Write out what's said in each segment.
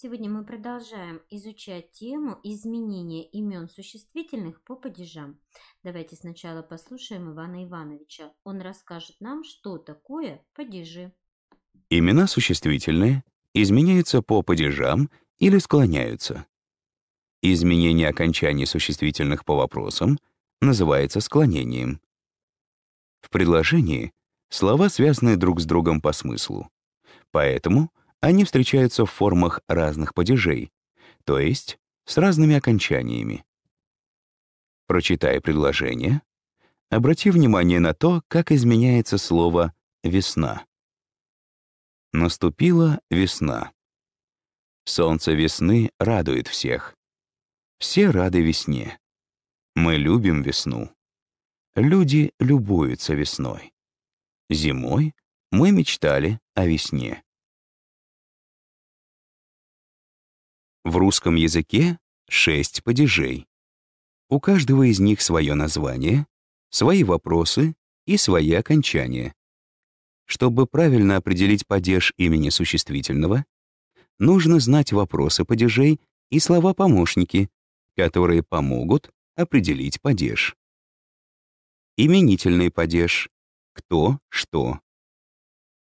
Сегодня мы продолжаем изучать тему изменения имен существительных по падежам. Давайте сначала послушаем Ивана Ивановича. Он расскажет нам, что такое падежи. Имена существительные изменяются по падежам или склоняются. Изменение окончаний существительных по вопросам называется склонением. В предложении слова связаны друг с другом по смыслу. Поэтому они встречаются в формах разных падежей, то есть с разными окончаниями. Прочитая предложение, обрати внимание на то, как изменяется слово «весна». Наступила весна. Солнце весны радует всех. Все рады весне. Мы любим весну. Люди любуются весной. Зимой мы мечтали о весне. В русском языке шесть падежей. У каждого из них свое название, свои вопросы и свои окончания. Чтобы правильно определить падеж имени существительного, нужно знать вопросы падежей и слова-помощники, которые помогут определить падеж. Именительный падеж. Кто, что.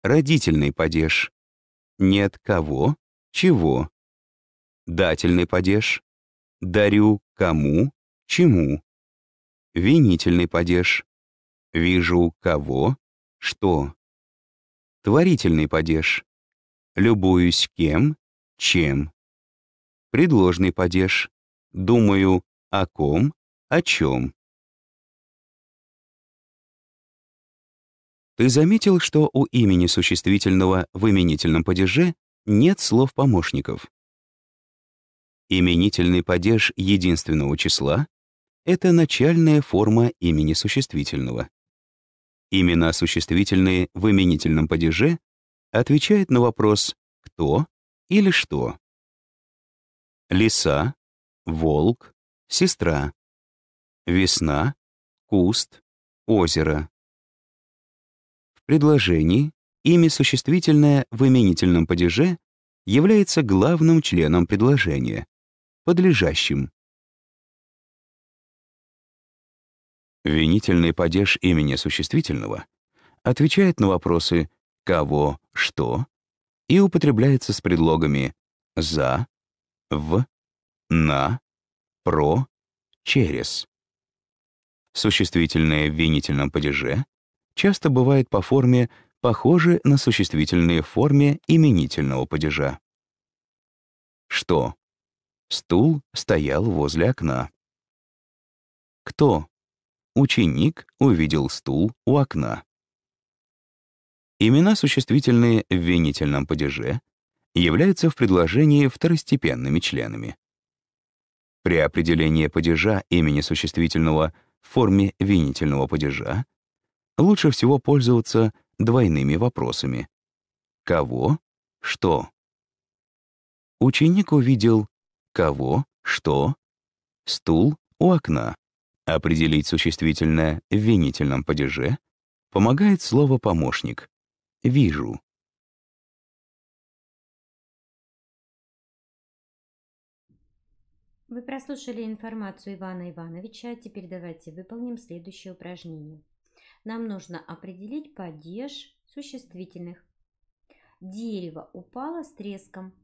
Родительный падеж. Нет кого, чего. Дательный падеж. Дарю кому, чему. Винительный падеж. Вижу кого, что. Творительный падеж. Любуюсь кем, чем. Предложный падеж. Думаю о ком, о чем. Ты заметил, что у имени существительного в именительном падеже нет слов-помощников. Именительный падеж единственного числа — это начальная форма имени существительного. Имена существительные в именительном падеже отвечают на вопрос «кто» или «что». Лиса, волк, сестра, весна, куст, озеро. В предложении имя существительное в именительном падеже является главным членом предложения, подлежащим. Винительный падеж имени существительного отвечает на вопросы «кого», «что» и употребляется с предлогами «за», «в», «на», «про», «через». Существительное в винительном падеже часто бывает по форме похоже на существительные в форме именительного падежа. «Что» Стул стоял возле окна. Кто? Ученик увидел стул у окна. Имена, существительные в винительном падеже, являются в предложении второстепенными членами. При определении падежа имени существительного в форме винительного падежа лучше всего пользоваться двойными вопросами. Кого? Что? Ученик увидел кого, что, стул у окна. Определить существительное в винительном падеже помогает слово «помощник» — «вижу». Вы прослушали информацию Ивана Ивановича. Теперь давайте выполним следующее упражнение. Нам нужно определить падеж существительных. Дерево упало с треском.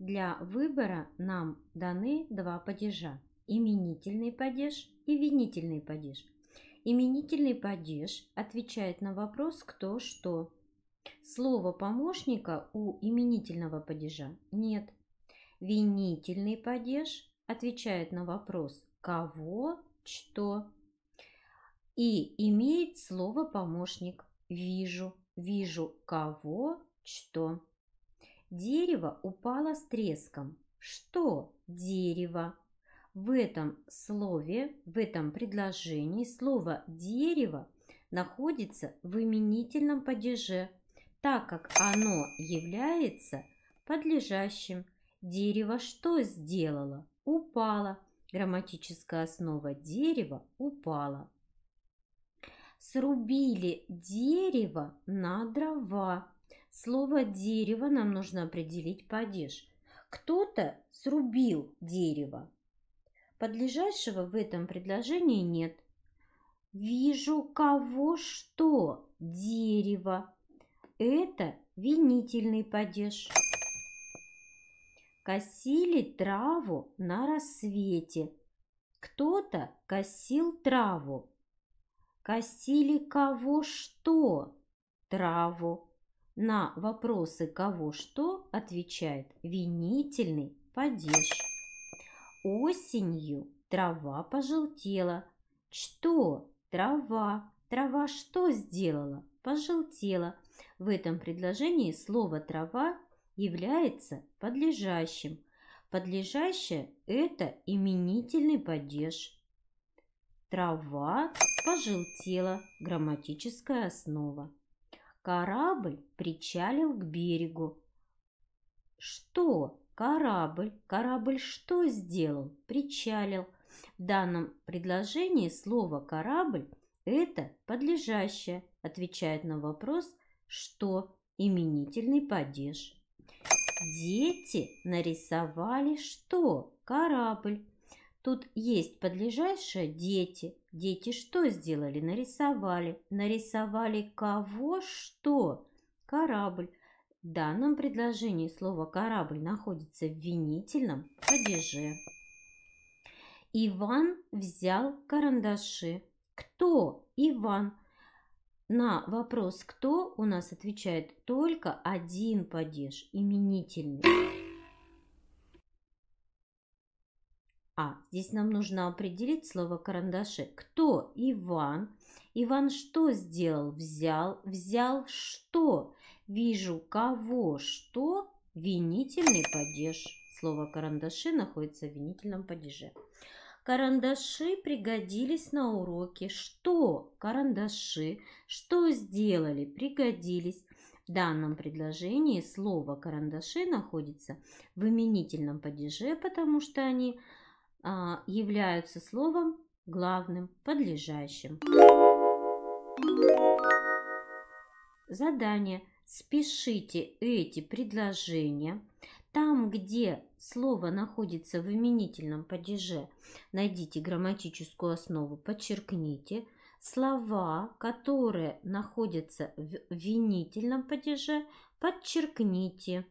Для выбора нам даны два падежа – именительный падеж и винительный падеж. Именительный падеж отвечает на вопрос «кто что». Слово помощника у именительного падежа нет. Винительный падеж отвечает на вопрос «кого?», «что?». И имеет слово помощник «вижу». «Вижу кого?», «что?». Дерево упало с треском. Что дерево? В этом слове, в этом предложении слово «дерево» находится в именительном падеже, так как оно является подлежащим. Дерево что сделало? Упало. Грамматическая основа дерева упала. Срубили дерево на дрова. Слово «дерево» нам нужно определить падеж. Кто-то срубил дерево. Подлежащего в этом предложении нет. Вижу кого что дерево. Это винительный падеж. Косили траву на рассвете. Кто-то косил траву. Косили кого что? Траву. На вопросы «кого что» отвечает винительный падеж. Осенью трава пожелтела. Что? Трава. Трава что сделала? Пожелтела. В этом предложении слово «трава» является подлежащим. Подлежащее – это именительный падеж. Трава пожелтела – грамматическая основа. Корабль причалил к берегу. Что? Корабль. Корабль что сделал? Причалил. В данном предложении слово «корабль» – это подлежащее, отвечает на вопрос «что?» именительный падеж. Дети нарисовали что? Корабль. Тут есть подлежащее дети. Дети что сделали? Нарисовали. Нарисовали кого что? Корабль. В данном предложении слово «корабль» находится в винительном падеже. Иван взял карандаши. Кто Иван? На вопрос «кто» у нас отвечает только один падеж, именительный. А, здесь нам нужно определить слово карандаши. Кто? Иван. Иван что сделал? Взял. Взял что? Вижу кого? Что? Винительный падеж. Слово карандаши находится в винительном падеже. Карандаши пригодились на уроке. Что? Карандаши. Что сделали? Пригодились. В данном предложении слово «карандаши» находится в именительном падеже, потому что они а, являются словом главным, подлежащим. Задание. Спешите эти предложения. Там, где слово находится в именительном падеже, найдите грамматическую основу, подчеркните – слова, которые находятся в винительном падеже, подчеркните.